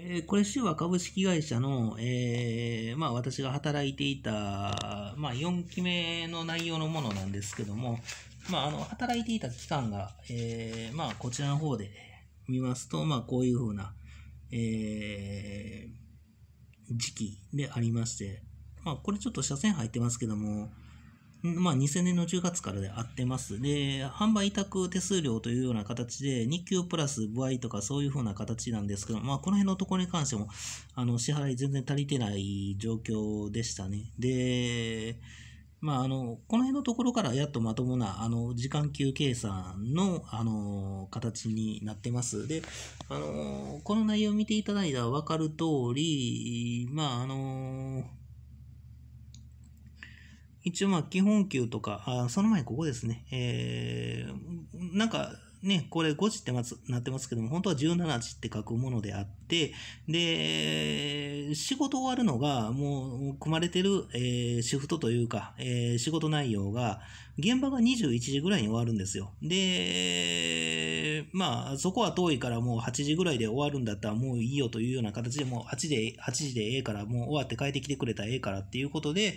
えこれ、週は株式会社の、えー、まあ、私が働いていた、まあ、4期目の内容のものなんですけども、まあ、あの、働いていた期間が、えー、まあ、こちらの方で見ますと、まあ、こういうふうな、えー、時期でありまして、まあ、これちょっと斜線入ってますけども、まあ、2000年の10月からで合ってます。で、販売委託手数料というような形で、日給プラス歩合とかそういうふうな形なんですけど、まあ、この辺のところに関しても、あの、支払い全然足りてない状況でしたね。で、まあ、あの、この辺のところからやっとまともな、あの、時間給計算の、あの、形になってます。で、あの、この内容を見ていただいたらわかる通り、まあ、あの、一応まあ基本給とか、あその前ここですね、えー、なんかね、これ5時ってまつなってますけども、本当は17時って書くものであって、で、仕事終わるのが、もう、組まれてる、えー、シフトというか、えー、仕事内容が、現場が21時ぐらいに終わるんですよ。で、で、まあ、そこは遠いからもう8時ぐらいで終わるんだったらもういいよというような形で、もう8時で、8時でええからもう終わって帰ってきてくれたらええからっていうことで、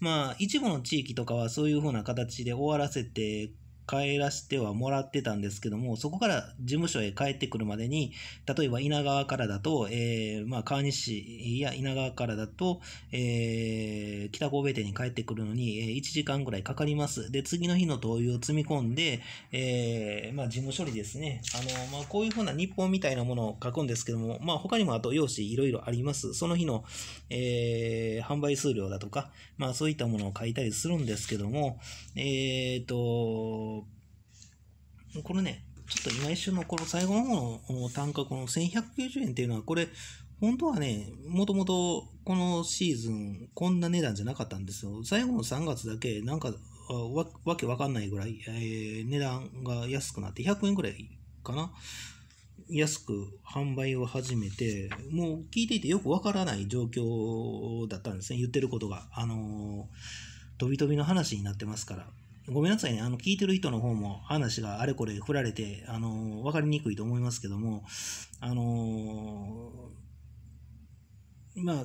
まあ、一部の地域とかはそういうふうな形で終わらせて帰らせてはもらってたんですけども、そこから事務所へ帰ってくるまでに、例えば稲川からだと、えー、まあ、川西や稲川からだと、えー、北神戸店に帰ってくるのに、1時間ぐらいかかります。で、次の日の灯油を積み込んで、えー、まあ、事務処理ですね。あの、まあ、こういうふうな日本みたいなものを書くんですけども、まあ、他にもあと用紙いろいろあります。その日の、えー、販売数量だとか、まあ、そういったものを書いたりするんですけども、えー、と、これね、ちょっと今一瞬のこの最後の方の単価、この1190円っていうのは、これ、本当はね、もともとこのシーズン、こんな値段じゃなかったんですよ。最後の3月だけ、なんかわ、わけわかんないぐらい、えー、値段が安くなって、100円ぐらいかな。安く販売を始めて、もう聞いていてよくわからない状況だったんですね。言ってることが。あのー、飛び飛びの話になってますから。ごめんなさいね、あの、聞いてる人の方も話があれこれ振られて、あの、わかりにくいと思いますけども、あのー、まあ、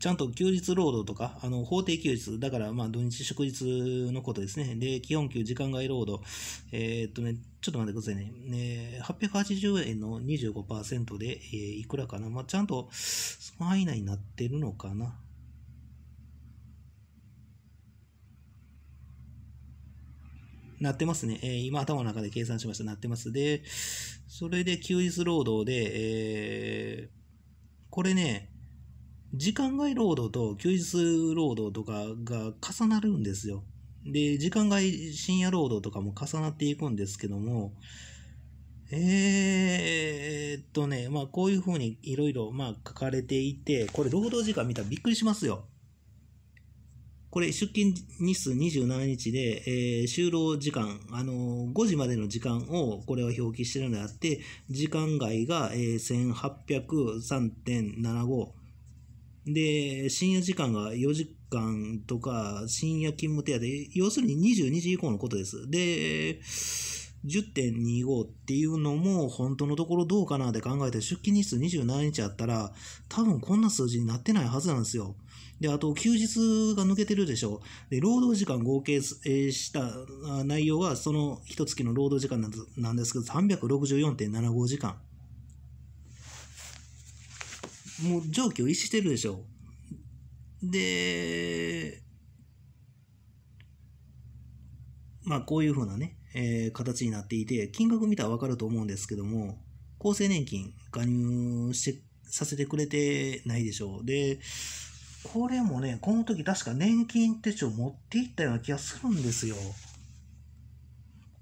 ちゃんと休日労働とか、あの、法定休日、だからまあ土日祝日のことですね。で、基本給、時間外労働。えー、っとね、ちょっと待ってくださいね。え880円の25%で、えー、いくらかな。まあちゃんと、その範囲内になってるのかな。なってますね。えー、今頭の中で計算しました。なってます。で、それで休日労働で、えー、これね、時間外労働と休日労働とかが重なるんですよ。で、時間外深夜労働とかも重なっていくんですけども、えー、っとね、まあこういうふうにいろいろまあ書かれていて、これ労働時間見たらびっくりしますよ。これ出勤日数27日で、えー、就労時間、あのー、5時までの時間をこれは表記してるのであって、時間外が、えー、1803.75。で、深夜時間が4時間とか、深夜勤務手当、要するに22時以降のことです。で、10.25っていうのも本当のところどうかなって考えて出勤日数27日あったら多分こんな数字になってないはずなんですよ。で、あと休日が抜けてるでしょ。で、労働時間合計した内容はその一月の労働時間なんですけど364.75時間。もう上記を逸してるでしょ。で、まあこういうふうなね、えー、形になっていて、金額見たらわかると思うんですけども、厚生年金加入してさせてくれてないでしょう。で、これもね、この時確か年金手帳持っていったような気がするんですよ。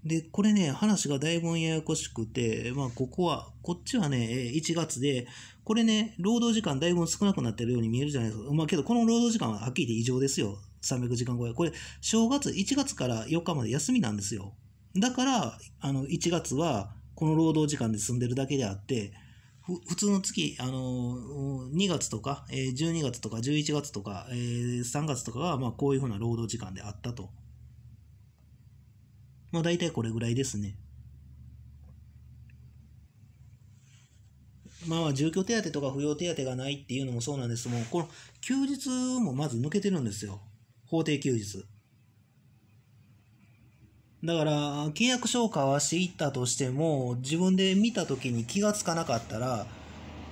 で、これね、話がだいぶややこしくて、まあ、ここは、こっちはね、1月で、これね、労働時間だいぶ少なくなってるように見えるじゃないですか。まあ、けど、この労働時間ははっきり言って異常ですよ。300時間超え。これ、正月、1月から4日まで休みなんですよ。だから、あの、1月は、この労働時間で済んでるだけであって、普通の月、あの、2月とか、え12月とか、11月とか、え3月とかは、まあ、こういうふうな労働時間であったと。まあ、大体これぐらいですね。まあ、住居手当とか扶養手当がないっていうのもそうなんですもうこの休日もまず抜けてるんですよ。法定休日。だから、契約書を交わしていったとしても、自分で見た時に気がつかなかったら、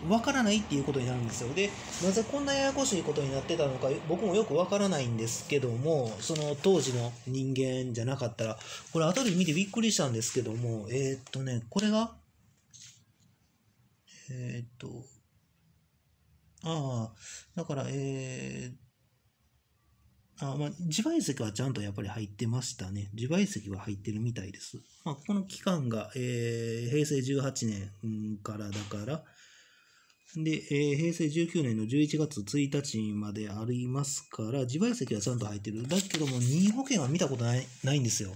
わからないっていうことになるんですよ。で、なぜこんなややこしいことになってたのか、僕もよくわからないんですけども、その当時の人間じゃなかったら、これ後で見てびっくりしたんですけども、えー、っとね、これが、えー、っと、ああ、だから、えー、あまあ、自賠責はちゃんとやっぱり入ってましたね。自賠責は入ってるみたいです。まあ、この期間が、えー、平成18年からだから、で、えー、平成19年の11月1日までありますから、自賠責はちゃんと入ってる。だけども、任意保険は見たことないないんですよ。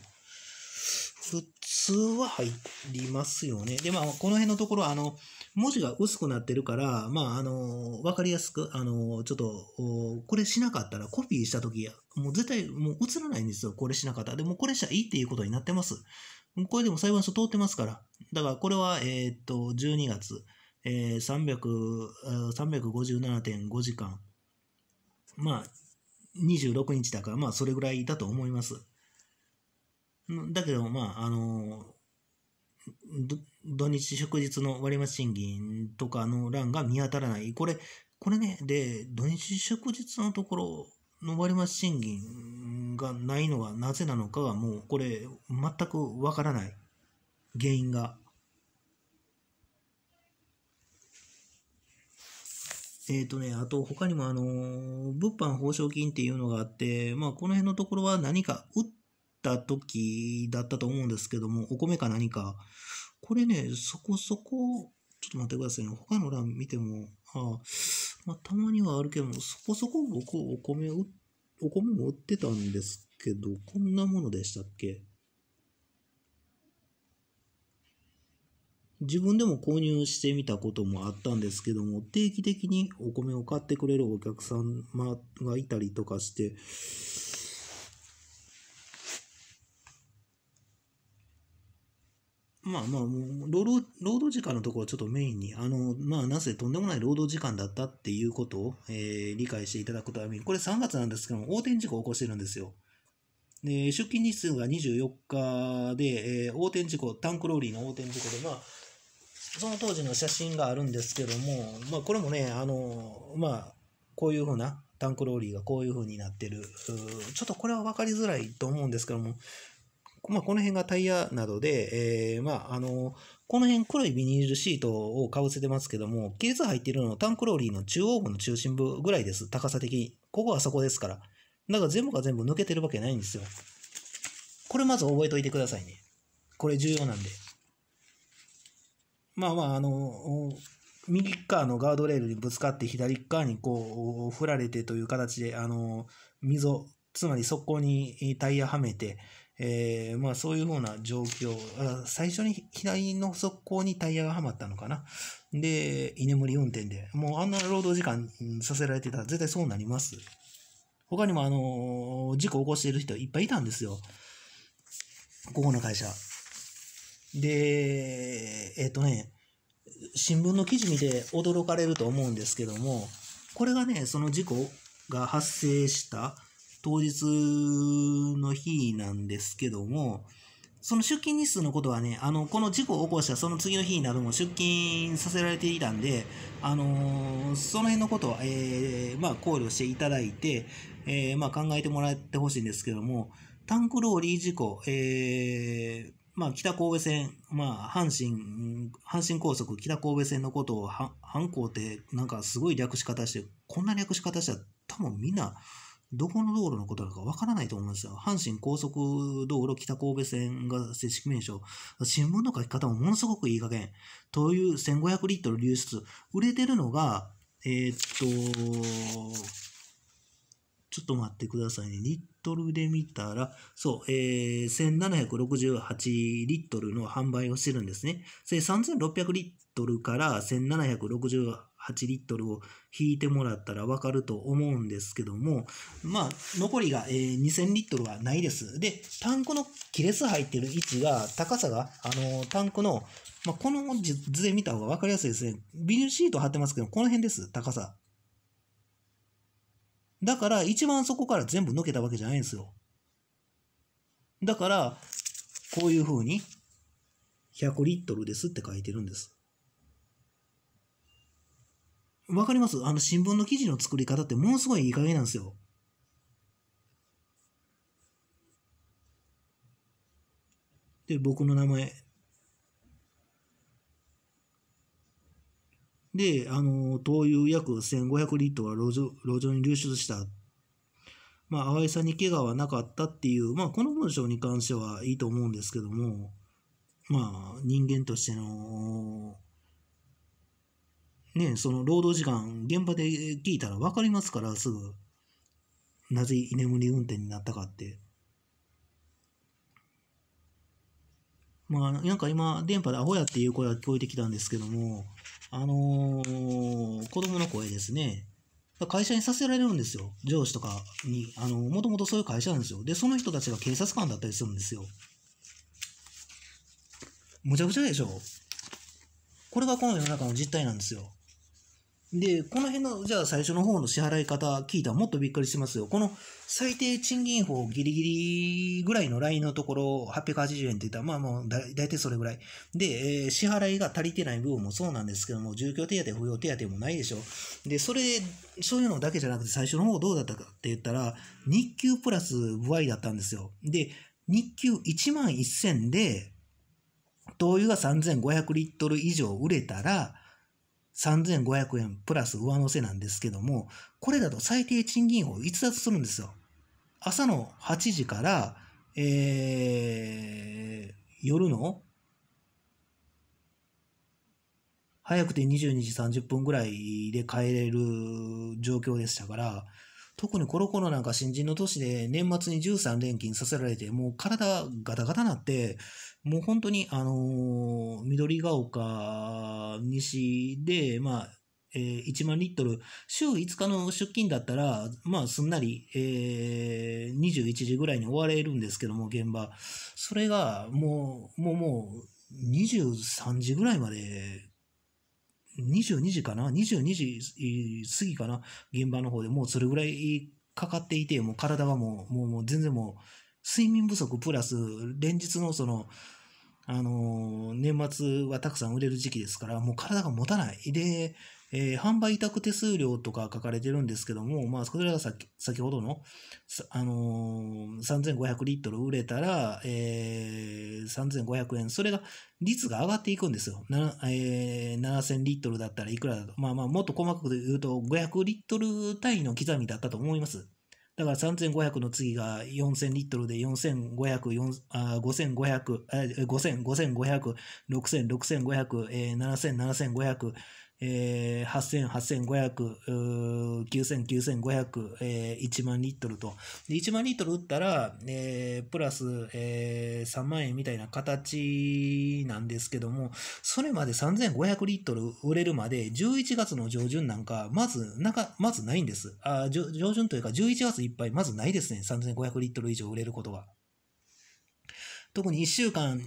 普通は入りますよね。で、まあ、この辺のところは、あの、文字が薄くなってるから、まあ、あの、わかりやすく、あの、ちょっと、これしなかったらコピーしたとき、もう絶対もう映らないんですよ。これしなかった。でもこれしたらいいっていうことになってます。これでも裁判所通ってますから。だからこれは、えー、っと、12月、えー、357.5時間。まあ、26日だから、まあ、それぐらいだと思います。だけど、まあ、あの土日祝日の割増賃金とかの欄が見当たらない。これ、これね、で、土日祝日のところの割増賃金がないのはなぜなのかはもうこれ全くわからない。原因が。えっ、ー、とね、あと他にもあのー、物販報奨金っていうのがあって、まあこの辺のところは何か売ってった時だったと思うんですけども、お米か何か。これね、そこそこ、ちょっと待ってくださいね。他の欄見ても、あまあ、たまにはあるけども、そこそこ僕お米を、お米も売ってたんですけど、こんなものでしたっけ自分でも購入してみたこともあったんですけども、定期的にお米を買ってくれるお客様がいたりとかして、まあまあ、労働、労働時間のところちょっとメインに、あの、まあ、なぜとんでもない労働時間だったっていうことを、えー、理解していただくために、これ3月なんですけども、横転事故を起こしてるんですよ。で、出勤日数が24日で、えー、横転事故、タンクローリーの横転事故で、まあ、その当時の写真があるんですけども、まあ、これもね、あの、まあ、こういうふうな、タンクローリーがこういうふうになってる。ちょっとこれは分かりづらいと思うんですけども、まあ、この辺がタイヤなどで、えー、まあ、あの、この辺黒いビニールシートをかぶせてますけども、亀裂入ってるのはタンクローリーの中央部の中心部ぐらいです。高さ的に。ここはそこですから。だから全部が全部抜けてるわけないんですよ。これまず覚えておいてくださいね。これ重要なんで。まあまあ、あの、右側のガードレールにぶつかって左側にこう、振られてという形で、あの、溝、つまり速攻にタイヤはめて、えー、まあそういうふうな状況。最初に左の側溝にタイヤがはまったのかな。で、居眠り運転で。もうあんな労働時間させられてたら絶対そうなります。他にもあのー、事故起こしている人いっぱいいたんですよ。ここの会社。で、えっ、ー、とね、新聞の記事見て驚かれると思うんですけども、これがね、その事故が発生した当日の日なんですけども、その出勤日数のことはね、あの、この事故を起こしたその次の日なども出勤させられていたんで、あのー、その辺のことは、えー、まあ、考慮していただいて、えー、まあ、考えてもらってほしいんですけども、タンクローリー事故、えー、まあ、北神戸線、まあ、阪神、阪神高速北神戸線のことを、反抗って、なんかすごい略し方して、こんな略し方したら多分みんな、どこの道路のことだかわからないと思うんですよ。阪神高速道路北神戸線が正式名称。新聞の書き方もものすごくいい加減。という1500リットル流出。売れてるのが、えー、っと、ちょっと待ってくださいね。リットルで見たら、そう、えー、1768リットルの販売をしてるんですね。で、3600リットルから1768 8リットルを引いてもらったらわかると思うんですけども、まあ、残りが、えー、2000リットルはないです。で、タンクの亀裂入ってる位置が、高さが、あのー、タンクの、まあ、この図で見た方がわかりやすいですね。ビニールシート貼ってますけど、この辺です、高さ。だから、一番そこから全部抜けたわけじゃないんですよ。だから、こういう風に、100リットルですって書いてるんです。わかりますあの新聞の記事の作り方ってものすごいいい加減なんですよ。で、僕の名前。で、あの、灯油約1500リットルは路上路上に流出した。まあ、淡井さんに怪我はなかったっていう、まあ、この文章に関してはいいと思うんですけども、まあ、人間としてのね、その労働時間、現場で聞いたら分かりますから、すぐ。なぜ居眠り運転になったかって。まあ、なんか今、電波でアホやっていう声が聞こえてきたんですけども、あのー、子供の声ですね。会社にさせられるんですよ。上司とかに。あの、もともとそういう会社なんですよ。で、その人たちが警察官だったりするんですよ。むちゃくちゃでしょこれがこの世の中の実態なんですよ。で、この辺の、じゃあ最初の方の支払い方聞いたらもっとびっくりしますよ。この最低賃金法ギリギリぐらいのラインのところ880円って言ったら、まあもうだだいたいそれぐらい。で、えー、支払いが足りてない部分もそうなんですけども、住居手当、扶養手当もないでしょ。で、それ、そういうのだけじゃなくて最初の方どうだったかって言ったら、日給プラス不合だったんですよ。で、日給1万1000で、灯油が3500リットル以上売れたら、3500円プラス上乗せなんですけども、これだと最低賃金を逸脱するんですよ。朝の8時から、えー、夜の早くて22時30分ぐらいで帰れる状況でしたから、特にコロコロなんか新人の年で年末に13連勤させられて、もう体ガタガタなって、もう本当に、あのー、緑が丘西で、まあ、えー、1万リットル、週5日の出勤だったら、まあ、すんなり、えー、21時ぐらいに終われるんですけども、現場。それが、もう、もう、もう、23時ぐらいまで22時かな ?22 時過ぎかな現場の方でもうそれぐらいかかっていて、もう体がもう、もうもう全然もう、睡眠不足プラス、連日のその、あの年末はたくさん売れる時期ですから、もう体が持たない。で、えー、販売委託手数料とか書かれてるんですけども、まあ、それが先先ほどの、あのー、3500リットル売れたら、えー、3500円、それが率が上がっていくんですよ。えー、7000リットルだったらいくらだと。まあまあ、もっと細かく言うと、500リットル単位の刻みだったと思います。だから3500の次が4000リットルで4500、5500、5500、6500、6000、6500、7000、7500、えー、8000、8500、9000、9500、えー、1万リットルと。で、1万リットル打ったら、えー、プラス、えー、3万円みたいな形なんですけども、それまで3500リットル売れるまで、11月の上旬なんか、まず、なか、まずないんです。あ上旬というか、11月いっぱい、まずないですね。3500リットル以上売れることは。特に1週間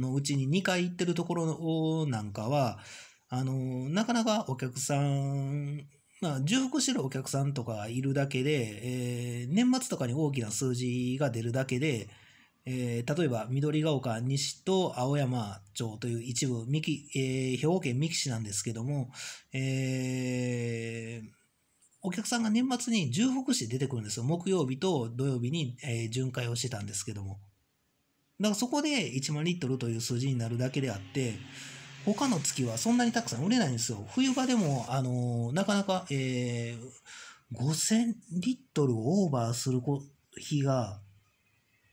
のうちに2回行ってるところなんかは、あの、なかなかお客さん、まあ、重複してるお客さんとかいるだけで、えー、年末とかに大きな数字が出るだけで、えー、例えば緑ヶ丘西と青山町という一部、三木、えー、兵庫県三木市なんですけども、えー、お客さんが年末に重複して出てくるんですよ。木曜日と土曜日に、えー、巡回をしてたんですけども。だからそこで1万リットルという数字になるだけであって、他の月はそんなにたくさん売れないんですよ。冬場でも、あのー、なかなか、えー、5000リットルをオーバーする日が、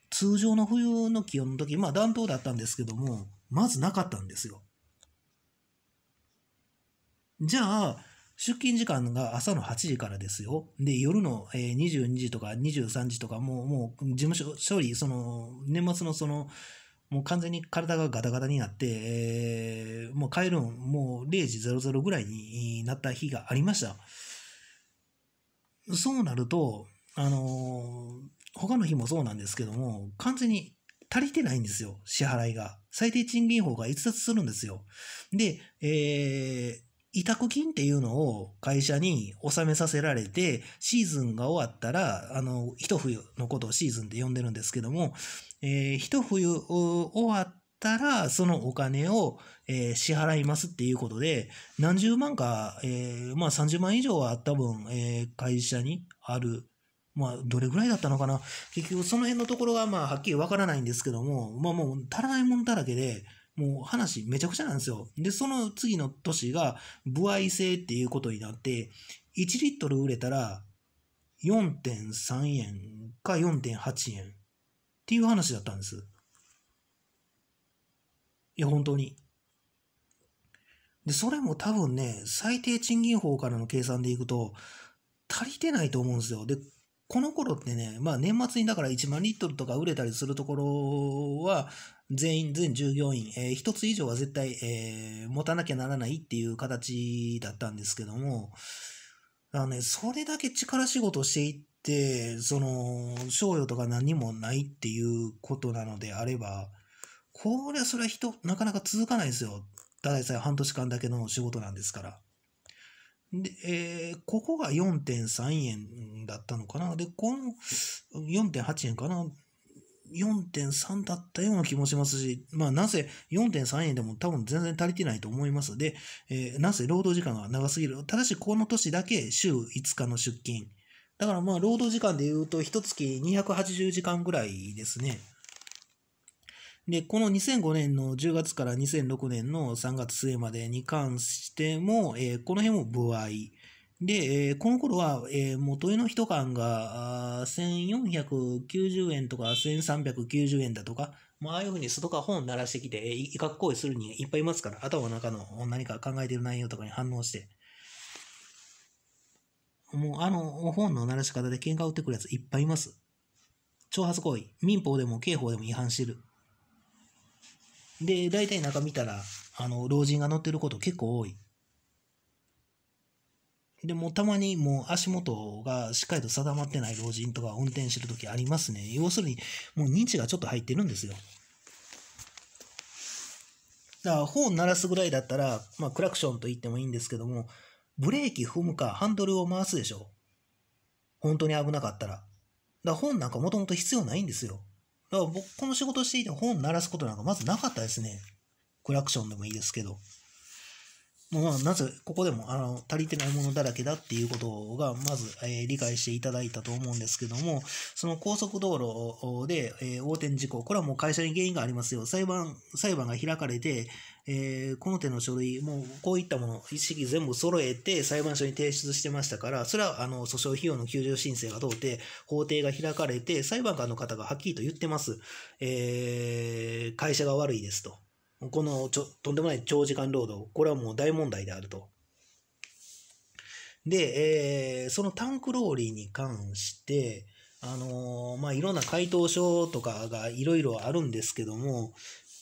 通常の冬の気温の時、まあ暖冬だったんですけども、まずなかったんですよ。じゃあ、出勤時間が朝の8時からですよ。で、夜の22時とか23時とか、もう、もう、事務所処理、その、年末のその、もう完全に体がガタガタになって、えー、もう帰るもう0時00ぐらいになった日がありました。そうなると、あのー、他の日もそうなんですけども、完全に足りてないんですよ、支払いが。最低賃金法が逸脱するんですよ。で、えー、委託金っていうのを会社に納めさせられて、シーズンが終わったら、あの、一冬のことをシーズンって呼んでるんですけども、えー、一冬終わったら、そのお金を、えー、支払いますっていうことで、何十万か、えー、まあ30万以上は多分、えー、会社にあるまあ、どれぐらいだったのかな。結局、その辺のところが、まあ、はっきりわからないんですけども、まあもう、足らないもんだらけで、もう話めちゃくちゃなんですよ。で、その次の年が、歩合制っていうことになって、1リットル売れたら、4.3円か4.8円っていう話だったんです。いや、本当に。で、それも多分ね、最低賃金法からの計算でいくと、足りてないと思うんですよ。で、この頃ってね、まあ年末にだから1万リットルとか売れたりするところは、全員、全従業員、えー、1つ以上は絶対、えー、持たなきゃならないっていう形だったんですけども、あのね、それだけ力仕事していって、その、賞与とか何もないっていうことなのであれば、これはそれは人、なかなか続かないですよ。ただでさえ半年間だけの仕事なんですから。で、えー、ここが4.3円だったのかな。で、この4.8円かな。4.3だったような気もしますし、まあなぜ4.3円でも多分全然足りてないと思いますで、えー、なぜ労働時間が長すぎる。ただしこの年だけ週5日の出勤。だからまあ労働時間で言うと1月280時間ぐらいですね。で、この2005年の10月から2006年の3月末までに関しても、えー、この辺も歩合。で、えー、この頃は、えー、元への一缶が、1490円とか1390円だとか、まあ、ああいうふうに外から本を鳴らしてきて、え威嚇行為するにいっぱいいますから、頭の中の何か考えてる内容とかに反応して。もう、あの、本の鳴らし方で喧嘩売ってくるやついっぱいいます。挑発行為、民法でも刑法でも違反してる。で、大体中見たら、あの、老人が乗ってること結構多い。でもたまにもう足元がしっかりと定まってない老人とか運転してる時ありますね。要するに、もう認知がちょっと入ってるんですよ。だから、ホーン鳴らすぐらいだったら、まあ、クラクションと言ってもいいんですけども、ブレーキ踏むか、ハンドルを回すでしょ。本当に危なかったら。だから、ホーンなんかもともと必要ないんですよ。だから僕、この仕事していて本鳴らすことなんかまずなかったですね。クラクションでもいいですけど。もうなぜここでも、あの、足りてないものだらけだっていうことが、まず、えー、理解していただいたと思うんですけども、その高速道路で、えー、横転事故、これはもう会社に原因がありますよ。裁判、裁判が開かれて、えー、この手の書類、もうこういったもの、一式全部揃えて裁判所に提出してましたから、それは、あの、訴訟費用の救助申請が通って、法廷が開かれて、裁判官の方がはっきりと言ってます。えー、会社が悪いですと。このちょとんでもない長時間労働、これはもう大問題であると。で、えー、そのタンクローリーに関して、あのー、まあ、いろんな回答書とかがいろいろあるんですけども、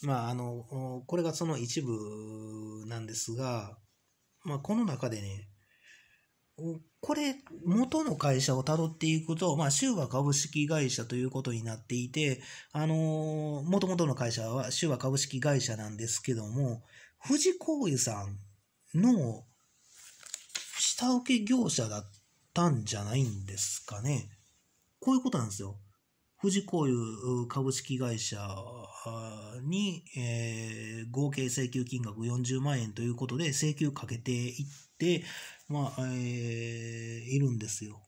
まあ、あの、これがその一部なんですが、まあ、この中でね、これ、元の会社を辿っていくと、まあ、州は株式会社ということになっていて、あのー、元々の会社は州は株式会社なんですけども、藤工業さんの下請け業者だったんじゃないんですかね。こういうことなんですよ。富士こう株式会社に、えー、合計請求金額40万円ということで請求かけていっ、まあ、えー、いるんですよ。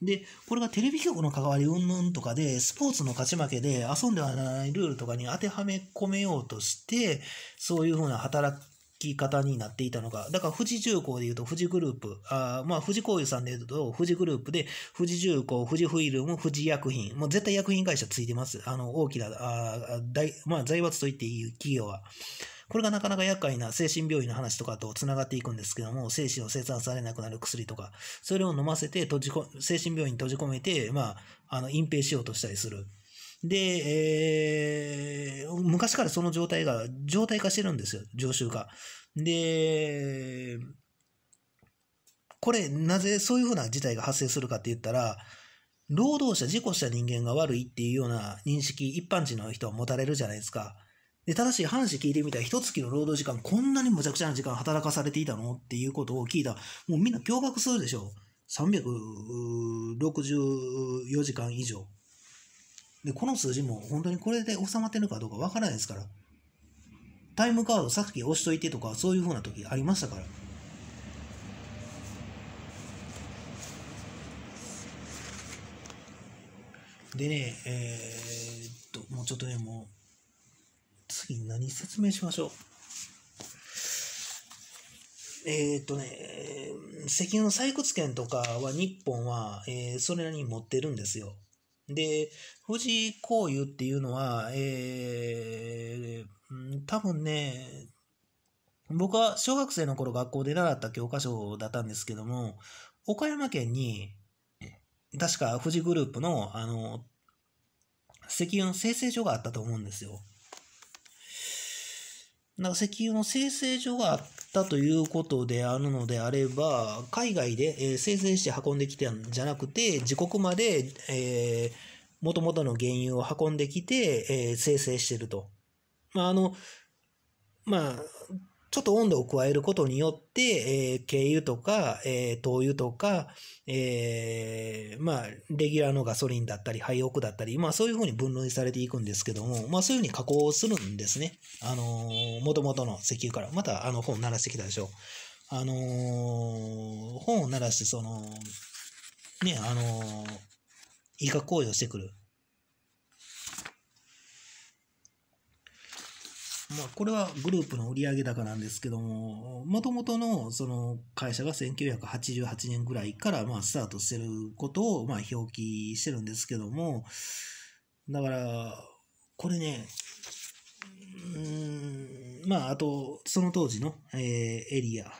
で、これがテレビ局の関わりうんぬんとかで、スポーツの勝ち負けで遊んではないルールとかに当てはめ込めようとして、そういうふうな働き方になっていたのか。だから富士重工で言うと富士グループ、あまあ富士工油さんで言うと富士グループで、富士重工、富士フイルム、富士薬品、もう絶対薬品会社ついてます。あの、大きな、あ大、まあ財閥と言っていい企業は。これがなかなか厄介な精神病院の話とかと繋がっていくんですけども、精神を生産されなくなる薬とか、それを飲ませて閉じこ、精神病院に閉じ込めて、まあ、あの、隠蔽しようとしたりする。で、えー、昔からその状態が、状態化してるんですよ、常習化。で、これ、なぜそういうふうな事態が発生するかって言ったら、労働者、事故した人間が悪いっていうような認識、一般人の人は持たれるじゃないですか。で、ただし話聞いてみたら、一月の労働時間、こんなにむちゃくちゃな時間働かされていたのっていうことを聞いたら、もうみんな驚愕するでしょ。364時間以上。で、この数字も本当にこれで収まってるかどうかわからないですから。タイムカードさっき押しといてとか、そういうふうな時ありましたから。でね、えー、っと、もうちょっとね、もう、みんなに説明しましょう。えー、っとね、石油の採掘権とかは日本は、えー、それなりに持ってるんですよ。で、富士紅油っていうのは、えー、多分ね、僕は小学生の頃学校で習った教科書だったんですけども、岡山県に、確か富士グループの、あの、石油の生成所があったと思うんですよ。なんか石油の生成所があったということであるのであれば、海外で、え生成して運んできたんじゃなくて、自国まで、えー、元々の原油を運んできて、えー、生成してると。まあ、あの、まあ、ちょっと温度を加えることによって、えー、軽油とか、えー、灯油とか、えー、まあ、レギュラーのガソリンだったり、廃屋だったり、まあそういうふうに分類されていくんですけども、まあそういうふうに加工するんですね。あのー、元々の石油から。またあの本鳴らしてきたでしょ。あのー、本を鳴らして、その、ね、あのー、医学行為をしてくる。まあ、これはグループの売上高なんですけども、もともとのその会社が1988年ぐらいからまあスタートしてることをまあ表記してるんですけども、だから、これね、うん、まあ、あと、その当時の、えー、エリア、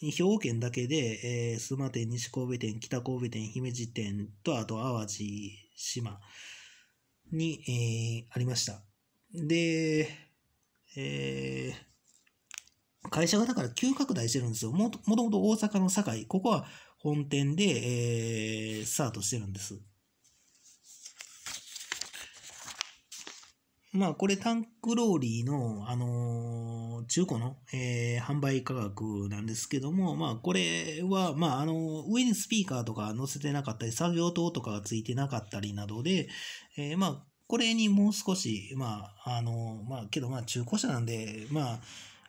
兵庫県だけで、えー、須磨店、西神戸店、北神戸店、姫路店と、あと淡路島に、えー、ありました。で、え会社がだから急拡大してるんですよ。もともと大阪の堺、ここは本店で、えー、スタートしてるんです。まあ、これタンクローリーの、あのー、中古の、えー、販売価格なんですけども、まあ、これは、まあ、あの上にスピーカーとか載せてなかったり、作業灯とかがついてなかったりなどで、えー、まあ、これにもう少し、まあ、あの、まあ、けどまあ中古車なんで、ま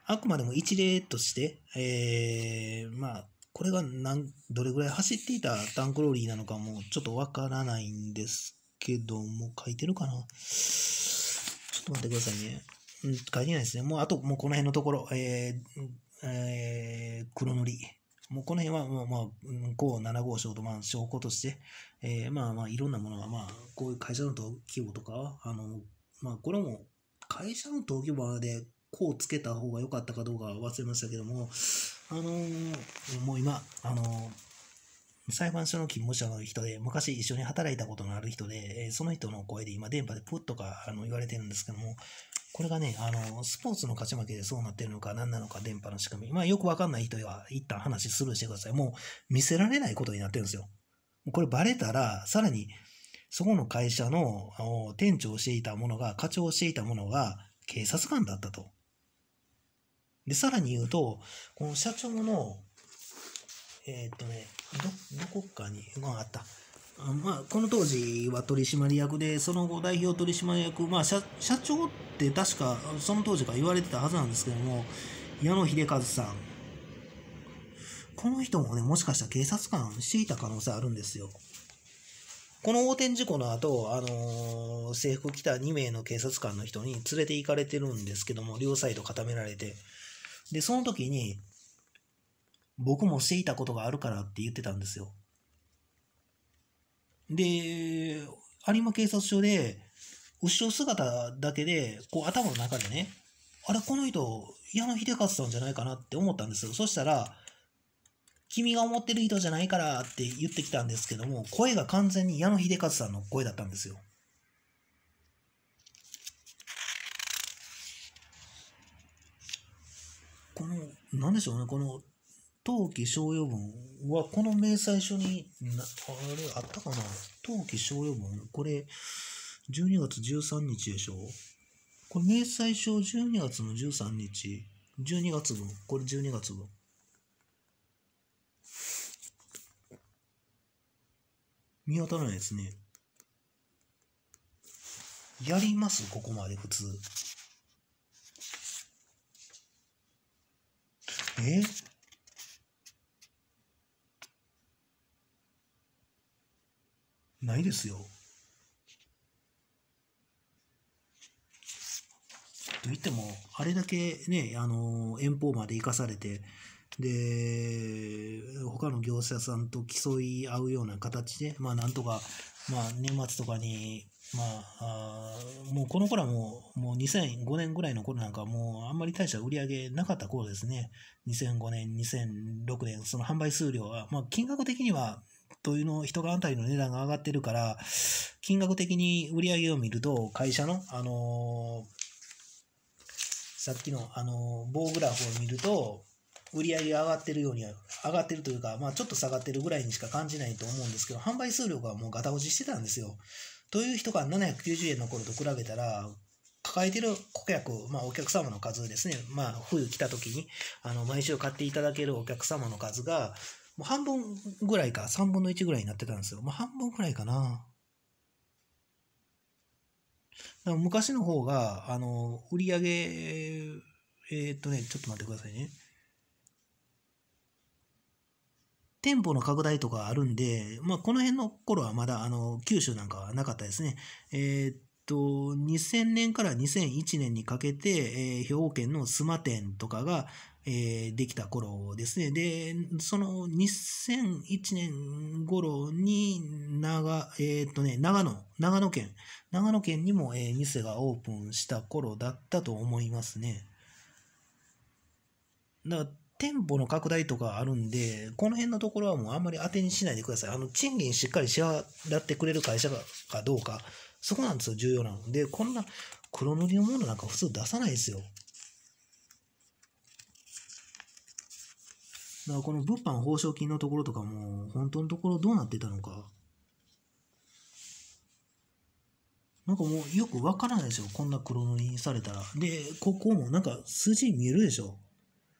あ、あくまでも一例として、えー、まあ、これが何、どれぐらい走っていたタンクローリーなのかもちょっとわからないんですけども、書いてるかなちょっと待ってくださいね。うん、書いてないですね。もうあと、もうこの辺のところ、えー、えー、黒塗り。もうこの辺は、まあ、まあ、こう7号証と、まあ、証拠として、えー、まあまあ、いろんなものが、まあ、こういう会社の登記簿とか、あの、まあ、これも、会社の登記簿で、こうつけた方が良かったかどうか忘れましたけども、あのー、もう今、あのー、裁判所の勤務者の人で、昔一緒に働いたことのある人で、その人の声で今電波でプッとかあの言われてるんですけども、これがね、あの、スポーツの勝ち負けでそうなってるのか何なのか電波の仕組み。まあよくわかんない人は一旦話スルーしてください。もう見せられないことになってるんですよ。これバレたら、さらにそこの会社の店長をしていたものが、課長をしていたものが警察官だったと。で、さらに言うと、この社長の、えー、っとね、ど、どこかに、まああった。まあ、この当時は取締役で、その後代表取締役、まあ社、社長って確かその当時から言われてたはずなんですけども、矢野秀和さん。この人もね、もしかしたら警察官していた可能性あるんですよ。この横転事故の後、あのー、制服着た2名の警察官の人に連れて行かれてるんですけども、両サイド固められて。で、その時に、僕もしていたことがあるからって言ってたんですよ。で、有馬警察署で、後ろ姿だけで、こう頭の中でね、あれ、この人、矢野秀勝さんじゃないかなって思ったんですよ。そしたら、君が思ってる人じゃないからって言ってきたんですけども、声が完全に矢野秀勝さんの声だったんですよ。この、なんでしょうね、この登記商用文は、この明細書に、あれ、あったかな登記商用文、これ、12月13日でしょこれ、明細書12月の13日、12月分、これ12月分。見当たらないですね。やりますここまで普通。えないですよ。と言っても、あれだけね、あの、遠方まで行かされて、で、他の業者さんと競い合うような形で、まあなんとか、まあ年末とかに、まあ、あもうこの頃はもう、もう2005年ぐらいの頃なんかもうあんまり大した売り上げなかった頃ですね。2005年、2006年、その販売数量は、まあ金額的にはいうの一缶当たりの値段が上がってるから、金額的に売り上げを見ると、会社の、あのさっきの、あの棒グラフを見ると、売り上げが上がってるように上がってるというか、まあ、ちょっと下がってるぐらいにしか感じないと思うんですけど、販売数量がもうガタ落ちしてたんですよ。という人が790円の頃と比べたら、抱えてる顧客、まあ、お客様の数ですね、まあ、冬来た時に、あの、毎週買っていただけるお客様の数が、もう半分ぐらいか、3分の1ぐらいになってたんですよ。ま半分ぐらいかな。か昔の方が、あの、売り上げ、えー、っとね、ちょっと待ってくださいね。店舗の拡大とかあるんで、まあ、この辺の頃はまだ、あの、九州なんかはなかったですね。えー、っと、2000年から2001年にかけて、えー、兵庫県の須磨店とかが、えー、できた頃ですね。で、その2001年頃に、長、えー、っとね、長野、長野県、長野県にも、えー、店がオープンした頃だったと思いますね。だから、店舗の拡大とかあるんで、この辺のところはもうあんまり当てにしないでください。あの、賃金しっかり支払ってくれる会社かどうか、そこなんですよ、重要なので、こんな黒塗りのものなんか普通出さないですよ。だからこの物販報奨金のところとかも、本当のところどうなってたのか。なんかもうよくわからないでしょ。こんな黒塗りにされたら。で、ここもなんか数字見えるでしょ。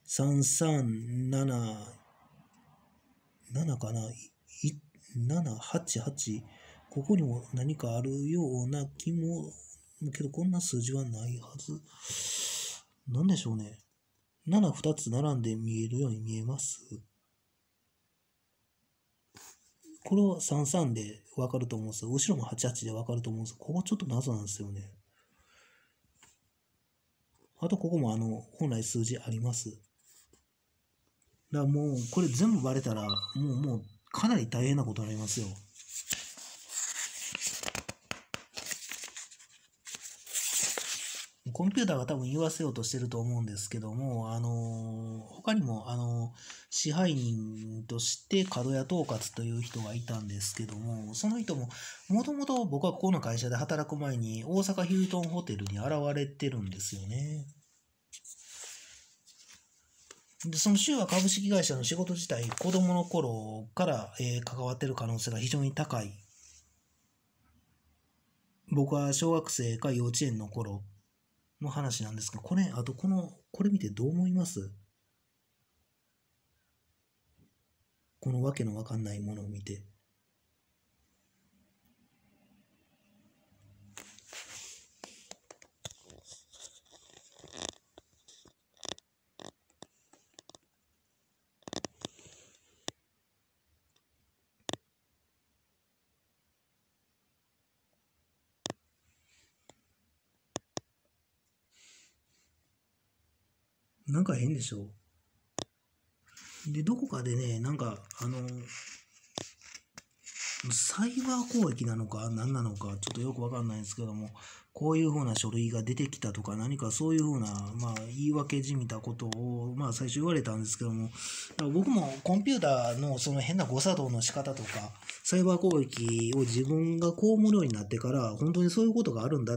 337、7かな ?788? ここにも何かあるような気も、けどこんな数字はないはず。なんでしょうね。7、2つ並んで見えるように見えます。これは33で分かると思うんですよ。後ろも88で分かると思うんですよ。ここちょっと謎なんですよね。あと、ここもあの、本来数字あります。だからもう、これ全部バレたら、もう、もう、かなり大変なことになりますよ。コンピューターが多分言わせようとしてると思うんですけども、あの他にも、あの支配人として角屋統括という人がいたんですけども、その人も、もともと僕はここの会社で働く前に大阪ヒルトンホテルに現れてるんですよね。で、その州は株式会社の仕事自体、子供の頃から、えー、関わってる可能性が非常に高い。僕は小学生か幼稚園の頃の話なんですが、これ、あとこの、これ見てどう思いますこのわけのわかんないものを見て。なんか変でしょで、どこかでね、なんか、あの、サイバー攻撃なのか何なのかちょっとよくわかんないんですけども、こういうふうな書類が出てきたとか何かそういうふうな、まあ、言い訳じみたことを、まあ、最初言われたんですけども、だから僕もコンピューターのその変な誤作動の仕方とか、サイバー攻撃を自分が被るようになってから、本当にそういうことがあるんだ